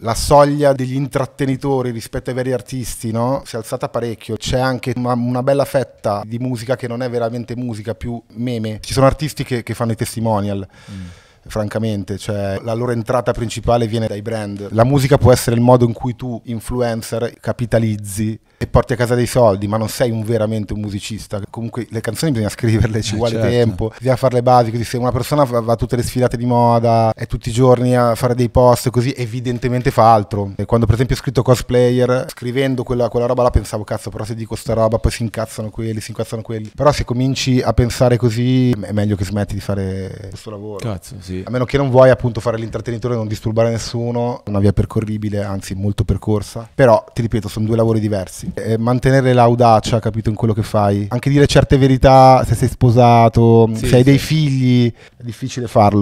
la soglia degli intrattenitori rispetto ai veri artisti no? si è alzata parecchio, c'è anche una, una, bella fetta di musica che non è veramente musica, più meme. Ci sono artisti che, che fanno i testimonial. Mm francamente, cioè la loro entrata principale viene dai brand. La musica può essere il modo in cui tu, influencer, capitalizzi e porti a casa dei soldi, ma non sei un, veramente un musicista. Comunque le canzoni bisogna scriverle, ci eh vuole certo. tempo, bisogna fare le basi, così se una persona va, va a tutte le sfilate di moda, è tutti i giorni a fare dei post, così evidentemente fa altro. E quando per esempio ho scritto cosplayer, scrivendo quella, quella roba là pensavo cazzo, però se dico sta roba poi si incazzano quelli, si incazzano quelli. Però se cominci a pensare così è meglio che smetti di fare questo lavoro. Cazzo, sì, a meno che non vuoi appunto fare l'intrattenitore, e non disturbare nessuno, una via percorribile, anzi molto percorsa. Però, ti ripeto, sono due lavori diversi. E mantenere l'audacia, capito, in quello che fai. Anche dire certe verità, se sei sposato, sì, se hai sì. dei figli, è difficile farlo.